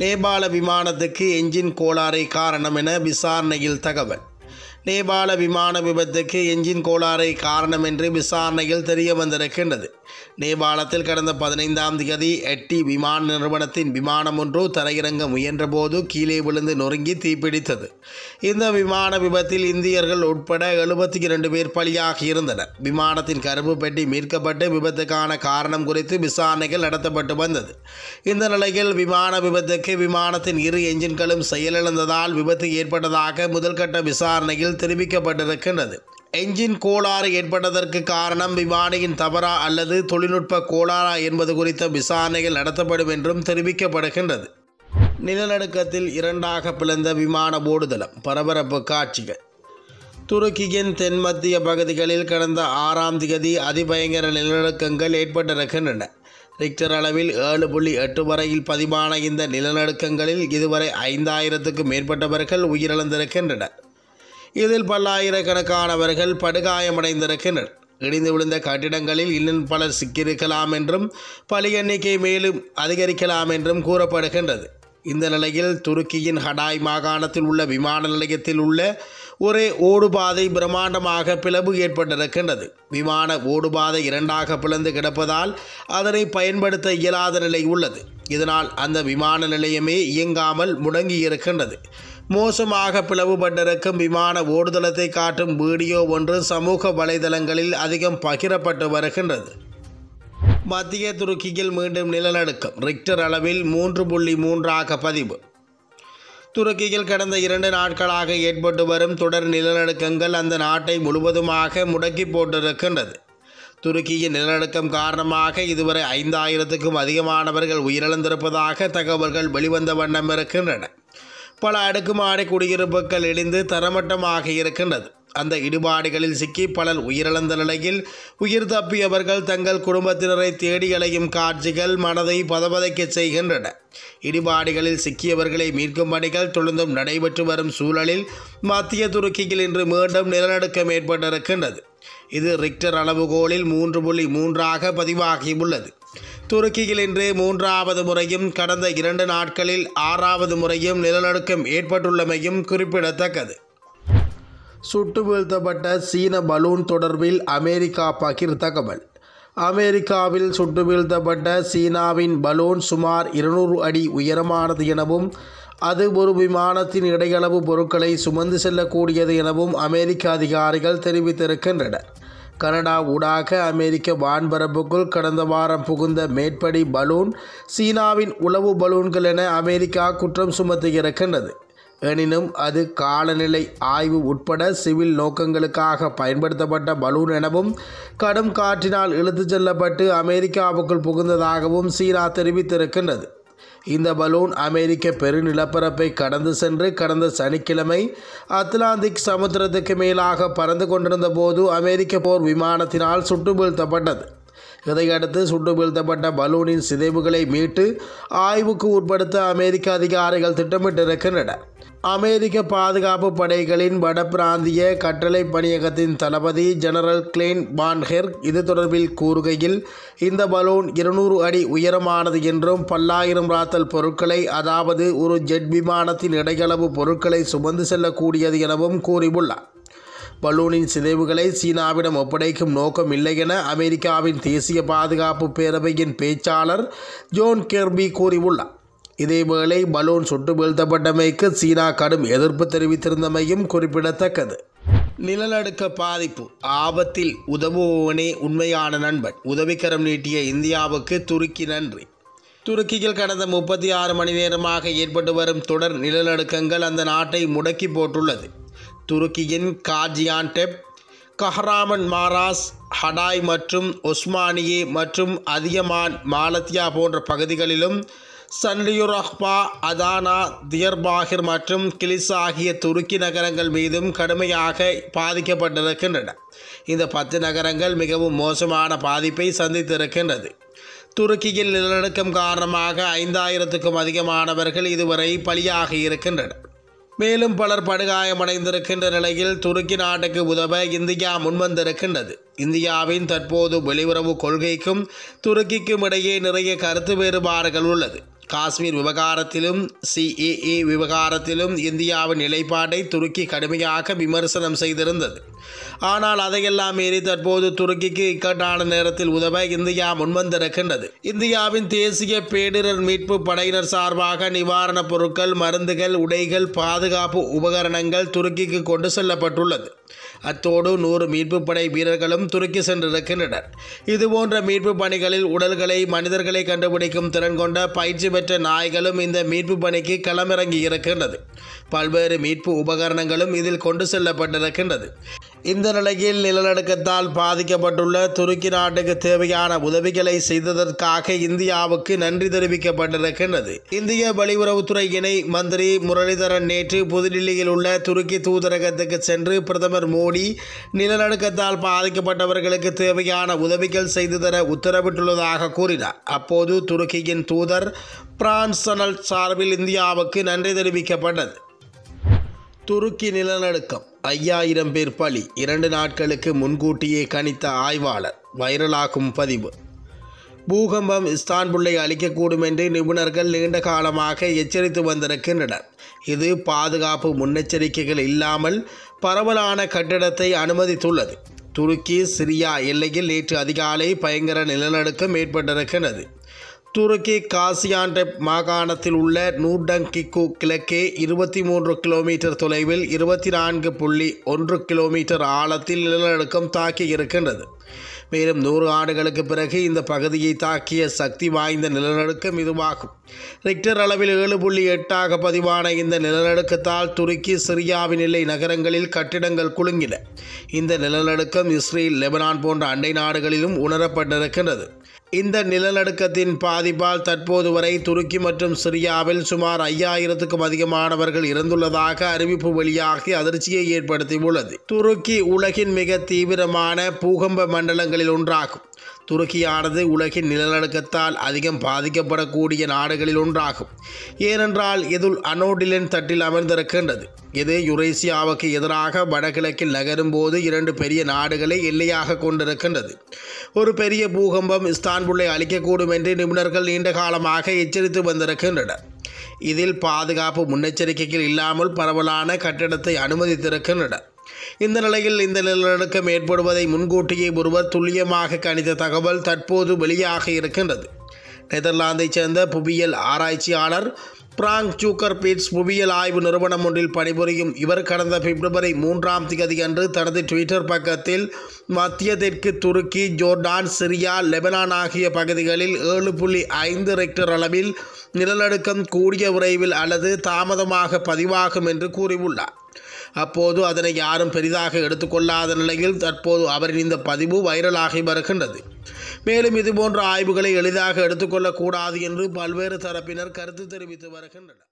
நேபாள விமானத்துக்கு என்ஜின் கோளாறை காரணம் என விசாரணையில் தகவல் நேபாள விமான விபத்துக்கு என்ஜின் கோளாறை காரணம் என்று விசாரணையில் தெரிய வந்திருக்கின்றது நேபாளத்தில் கடந்த பதினைந்தாம் தேதி எட்டி விமான நிறுவனத்தின் விமானம் ஒன்று தரையிறங்க முயன்றபோது கீழே விழுந்து நொறுங்கி தீப்பிடித்தது இந்த விமான விபத்தில் இந்தியர்கள் உட்பட எழுபத்தி இரண்டு பேர் பலியாகி இருந்தனர் விமானத்தின் கருப்பு பெட்டி மீட்கப்பட்டு விபத்துக்கான காரணம் குறித்து விசாரணைகள் நடத்தப்பட்டு வந்தது இந்த நிலையில் விமான விபத்துக்கு விமானத்தின் இரு என்ஜின்களும் செயலிழந்ததால் விபத்து ஏற்பட்டதாக முதல்கட்ட விசாரணையில் அறிக்கையில் தெரிவிக்கப்பட்டிருக்கின்றது என்ஜின் கோளாறு ஏற்பட்டதற்கு காரணம் விமானியின் தவறா அல்லது தொழில்நுட்ப கோளாறா என்பது குறித்த விசாரணைகள் நடத்தப்படும் என்றும் தெரிவிக்கப்படுகின்றது நிலநடுக்கத்தில் இரண்டாக பிளந்த விமான ஓடுதளம் பரபரப்பு காட்சிகள் துருக்கியின் தென்மத்திய பகுதிகளில் கடந்த ஆறாம் தேதி அதிபயங்கர நிலநடுக்கங்கள் ஏற்பட்டிருக்கின்றன ரிக்டர் அளவில் ஏழு புள்ளி எட்டு வரையில் பதிவான இந்த நிலநடுக்கங்களில் இதுவரை ஐந்தாயிரத்துக்கும் மேற்பட்டவர்கள் உயிரிழந்திருக்கின்றனர் இதில் பல்லாயிரக்கணக்கானவர்கள் படுகாயமடைந்திருக்கின்றனர் இடிந்து விழுந்த கட்டிடங்களில் இன்னும் பலர் சிக்கியிருக்கலாம் என்றும் பலி எண்ணிக்கை மேலும் அதிகரிக்கலாம் என்றும் கூறப்படுகின்றது இந்த நிலையில் துருக்கியின் ஹடாய் மாகாணத்தில் உள்ள விமான நிலையத்தில் உள்ள ஒரே ஓடுபாதை பிரம்மாண்டமாக பிளவு ஏற்பட்டிருக்கின்றது விமான ஓடுபாதை இரண்டாக பிளந்து கிடப்பதால் அதனை பயன்படுத்த இயலாத நிலை உள்ளது இதனால் அந்த விமான நிலையமே இயங்காமல் முடங்கி இருக்கின்றது மோசமாக பிளவுபட்டிருக்கும் விமான ஓடுதளத்தை காட்டும் வீடியோ ஒன்று சமூக வலைதளங்களில் அதிகம் பகிரப்பட்டு வருகின்றது மத்திய துருக்கியில் மீண்டும் நிலநடுக்கம் ரிக்டர் அளவில் மூன்று புள்ளி மூன்றாக பதிவு துருக்கியில் கடந்த இரண்டு நாட்களாக ஏற்பட்டு வரும் தொடர் நிலநடுக்கங்கள் அந்த நாட்டை முழுவதுமாக முடக்கி போட்டிருக்கின்றது துருக்கியின் நிலநடுக்கம் காரணமாக இதுவரை ஐந்தாயிரத்துக்கும் அதிகமானவர்கள் உயிரிழந்திருப்பதாக தகவல்கள் வெளிவந்த வண்ணம் இருக்கின்றன பல அடுக்குமாடி குடியிருப்புகள் இடிந்து தரமட்டமாக இருக்கின்றது அந்த இடிபாடுகளில் சிக்கி பலர் உயிரிழந்த நிலையில் உயிர் தப்பியவர்கள் தங்கள் குடும்பத்தினரை தேடி அலையும் காட்சிகள் மனதை பதபதைக்க செய்கின்றன இடிபாடுகளில் சிக்கியவர்களை மீட்கும் பணிகள் தொடர்ந்தும் நடைபெற்று வரும் சூழலில் மத்திய துருக்கியில் இன்று மீண்டும் நிலநடுக்கம் ஏற்பட்டிருக்கின்றது இது ரிக்டர் அளவுகோலில் மூன்று புள்ளி மூன்றாக பதிவாகியுள்ளது துருக்கியில் இன்று மூன்றாவது முறையும் கடந்த இரண்டு நாட்களில் ஆறாவது முறையும் நிலநடுக்கம் ஏற்பட்டுள்ளமையும் குறிப்பிடத்தக்கது சுட்டு வீழ்த்தப்பட்ட சீன பலூன் தொடர்பில் அமெரிக்கா பகிர் தகவல் அமெரிக்காவில் சுட்டு வீழ்த்தப்பட்ட சீனாவின் பலூன் சுமார் இருநூறு அடி உயரமானது எனவும் அது ஒரு விமானத்தின் இடையளவு பொருட்களை சுமந்து செல்லக்கூடியது எனவும் அமெரிக்க அதிகாரிகள் தெரிவித்திருக்கின்றனர் கனடா ஊடாக அமெரிக்க வான்பரப்புக்குள் கடந்த வாரம் புகுந்த மேற்படி பலூன் சீனாவின் உளவு பலூன்கள் என அமெரிக்கா குற்றம் சுமத்தி இருக்கின்றது எனினும் அது காலநிலை ஆய்வு உட்பட சிவில் நோக்கங்களுக்காக பயன்படுத்தப்பட்ட பலூன் எனவும் கடும் காற்றினால் இழுத்துச் செல்லப்பட்டு அமெரிக்காவுக்குள் புகுந்ததாகவும் சீனா தெரிவித்திருக்கின்றது இந்த பலூன் அமெரிக்க பெருநிலப்பரப்பை கடந்து சென்று கடந்த சனிக்கிழமை அத்லாந்திக் சமுத்திரத்துக்கு மேலாக பறந்து கொண்டிருந்த போது அமெரிக்க போர் விமானத்தினால் சுட்டு வீழ்த்தப்பட்டது இதையடுத்து சுட்டு வீழ்த்தப்பட்ட பலூனின் சிதைவுகளை மீட்டு ஆய்வுக்கு உட்படுத்த அமெரிக்க அதிகாரிகள் திட்டமிட்டிருக்கின்றனர் அமெரிக்க பாதுகாப்பு படைகளின் வட பிராந்திய கட்டளை பணியகத்தின் தளபதி ஜெனரல் கிளேன் பான்ஹெர் இது தொடர்பில் கூறுகையில் இந்த பலூன் இருநூறு அடி உயரமானது என்றும் பல்லாயிரம் ராத்தல் பொருட்களை அதாவது ஒரு ஜெட் விமானத்தின் இடையளவு பொருட்களை சுமந்து செல்லக்கூடியது எனவும் கூறியுள்ளார் பலூனின் சிதைவுகளை சீனாவிடம் ஒப்படைக்கும் நோக்கம் இல்லை என அமெரிக்காவின் தேசிய பாதுகாப்பு பேரவையின் பேச்சாளர் ஜோன் கெர்பி கூறியுள்ளார் இதேவேளை பலூன் சுட்டு வீழ்த்தப்பட்டமைக்கு சீனா கடும் எதிர்ப்பு தெரிவித்திருந்தமையும் குறிப்பிடத்தக்கது நிலநடுக்க பாதிப்பு ஆபத்தில் உதவுபவனே உண்மையான நண்பன் உதவிக்கரம் நீட்டிய இந்தியாவுக்கு துருக்கி நன்றி துருக்கியில் கடந்த முப்பத்தி ஆறு மணி நேரமாக ஏற்பட்டு வரும் தொடர் நிலநடுக்கங்கள் அந்த நாட்டை முடக்கி போட்டுள்ளது துருக்கியின் காஜியான்டெப் கஹ்ராமன் மாராஸ் ஹடாய் மற்றும் ஒஸ்மானியே மற்றும் அதியமான் மாலத்தியா போன்ற பகுதிகளிலும் சன்லியுரஹ்பா அதானா தியர்பாகிர் மற்றும் கிலிஸ் ஆகிய துருக்கி நகரங்கள் மீதும் கடுமையாக பாதிக்கப்பட்டிருக்கின்றன இந்த பத்து நகரங்கள் மிகவும் மோசமான பாதிப்பை சந்தித்திருக்கின்றது துருக்கியில் நிலநடுக்கம் காரணமாக ஐந்தாயிரத்துக்கும் அதிகமானவர்கள் இதுவரை பலியாக இருக்கின்றனர் மேலும் பலர் படுகாயமடைந்திருக்கின்ற நிலையில் துருக்கி நாட்டுக்கு உதவ இந்தியா முன்வந்திருக்கின்றது இந்தியாவின் தற்போது வெளியுறவு கொள்கைக்கும் துருக்கிக்கும் இடையே நிறைய கருத்து வேறுபாடுகள் உள்ளது காஷ்மீர் விவகாரத்திலும் சிஏஏ விவகாரத்திலும் இந்தியாவின் நிலைப்பாட்டை துருக்கி கடுமையாக விமர்சனம் செய்திருந்தது ஆனால் அதையெல்லாம் மீறி தற்போது துருக்கிக்கு இக்கட்டான நேரத்தில் உதவ இந்தியா முன்வந்திருக்கின்றது இந்தியாவின் தேசிய பேரிடர் மீட்பு படையினர் சார்பாக நிவாரணப் பொருட்கள் மருந்துகள் உடைகள் பாதுகாப்பு உபகரணங்கள் துருக்கிக்கு கொண்டு செல்லப்பட்டுள்ளது அத்தோடு நூறு மீட்பு படை வீரர்களும் துருக்கி சென்றிருக்கின்றனர் இதுபோன்ற மீட்புப் பணிகளில் உடல்களை மனிதர்களை கண்டுபிடிக்கும் திறன் கொண்ட பயிற்சி பெற்ற நாய்களும் இந்த மீட்பு பணிக்கு களமிறங்கி இருக்கின்றது பல்வேறு மீட்பு உபகரணங்களும் இதில் கொண்டு செல்லப்பட்டிருக்கின்றது இந்த நிலையில் நிலநடுக்கத்தால் பாதிக்கப்பட்டுள்ள துருக்கி நாட்டுக்கு தேவையான உதவிகளை செய்ததற்காக இந்தியாவுக்கு நன்றி தெரிவிக்கப்பட்டிருக்கின்றது இந்திய வெளியுறவுத்துறை இணை மந்திரி முரளிதரன் நேற்று புதுடில்லியில் உள்ள துருக்கி தூதரகத்துக்கு சென்று பிரதமர் மோடி நிலநடுக்கத்தால் பாதிக்கப்பட்டவர்களுக்கு தேவையான உதவிகள் செய்து தர உத்தரவிட்டுள்ளதாக கூறினார் அப்போது துருக்கியின் தூதர் பிரான்ஸ் சார்பில் இந்தியாவுக்கு நன்றி தெரிவிக்கப்பட்டது துருக்கி நிலநடுக்கம் ஐயாயிரம் பேர் பலி இரண்டு நாட்களுக்கு முன்கூட்டியே கணித்த ஆய்வாளர் வைரலாகும் பதிவு பூகம்பம் இஸ்தான்புல்லை அளிக்கக்கூடும் என்று நிபுணர்கள் நீண்ட காலமாக எச்சரித்து வந்திருக்கின்றனர் இது பாதுகாப்பு முன்னெச்சரிக்கைகள் இல்லாமல் பரவலான கட்டிடத்தை அனுமதித்துள்ளது துருக்கி சிரியா எல்லையில் நேற்று அதிகாலை பயங்கர நிலநடுக்கம் ஏற்பட்டிருக்கிறது துருக்கி காசியாண்டெப் மாகாணத்தில் உள்ள நூடங்கிக்கு கிழக்கே இருபத்தி மூன்று கிலோமீட்டர் தொலைவில் இருபத்தி நான்கு புள்ளி ஒன்று கிலோமீட்டர் ஆழத்தில் நிலநடுக்கம் தாக்கி இருக்கின்றது மேலும் நூறு ஆண்டுகளுக்கு பிறகு இந்த பகுதியை தாக்கிய சக்தி வாய்ந்த நிலநடுக்கம் இதுவாகும் ரிக்டர் அளவில் ஏழு புள்ளி எட்டாக பதிவான இந்த நிலநடுக்கத்தால் துருக்கி சிரியாவின் நிலை நகரங்களில் கட்டிடங்கள் குலுங்கின இந்த நிலநடுக்கம் இஸ்ரேல் லெபனான் போன்ற அண்டை நாடுகளிலும் உணரப்பட்டிருக்கின்றது இந்த நிலநடுக்கத்தின் பாதிப்பால் தற்போது வரை துருக்கி மற்றும் சிரியாவில் சுமார் ஐயாயிரத்துக்கும் அதிகமானவர்கள் இறந்துள்ளதாக அறிவிப்பு வெளியாகி அதிர்ச்சியை ஏற்படுத்தியுள்ளது துருக்கி உலகின் மிக தீவிரமான பூகம்ப மண்டலங்களில் ஒன்றாகும் துருக்கியானது உலகின் நிலநடுக்கத்தால் அதிகம் பாதிக்கப்படக்கூடிய நாடுகளில் ஒன்றாகும் ஏனென்றால் இதில் அனோடிலன் தட்டில் அமர்ந்திருக்கின்றது இது யுரேசியாவுக்கு எதிராக வடகிழக்கில் நகரும் போது இரண்டு பெரிய நாடுகளை எல்லையாக கொண்டிருக்கின்றது ஒரு பெரிய பூகம்பம் இஸ்தான்புல்லை அளிக்கக்கூடும் என்று நிபுணர்கள் நீண்ட காலமாக எச்சரித்து வந்திருக்கின்றனர் இதில் பாதுகாப்பு முன்னெச்சரிக்கைகள் இல்லாமல் பரவலான கட்டிடத்தை அனுமதித்திருக்கின்றனர் இந்த நிலையில் இந்த நிலநடுக்கம் ஏற்படுவதை முன்கூட்டியே ஒருவர் துல்லியமாக கணித்த தகவல் தற்போது வெளியாக இருக்கின்றது நெதர்லாந்தைச் சேர்ந்த புவியியல் ஆராய்ச்சியாளர் பிராங்க் ஜூக்கர் பீட்ஸ் புவியியல் ஆய்வு நிறுவனம் ஒன்றில் பணிபுரியும் இவர் கடந்த பிப்ரவரி மூன்றாம் தேதி அன்று தனது ட்விட்டர் பக்கத்தில் மத்திய தெற்கு துருக்கி ஜோர்டான் சிரியா லெபனான் ஆகிய பகுதிகளில் ஏழு புள்ளி ஐந்து ரெக்டர் அளவில் நிலநடுக்கம் கூடிய விரைவில் அல்லது தாமதமாக பதிவாகும் என்று கூறியுள்ளார் அப்போது அதனை யாரும் பெரிதாக எடுத்துக்கொள்ளாத நிலையில் தற்போது அவரின் இந்த பதிவு வைரலாகி வருகின்றது மேலும் இதுபோன்ற ஆய்வுகளை எளிதாக எடுத்துக்கொள்ளக்கூடாது என்று பல்வேறு தரப்பினர் கருத்து தெரிவித்து வருகின்றனர்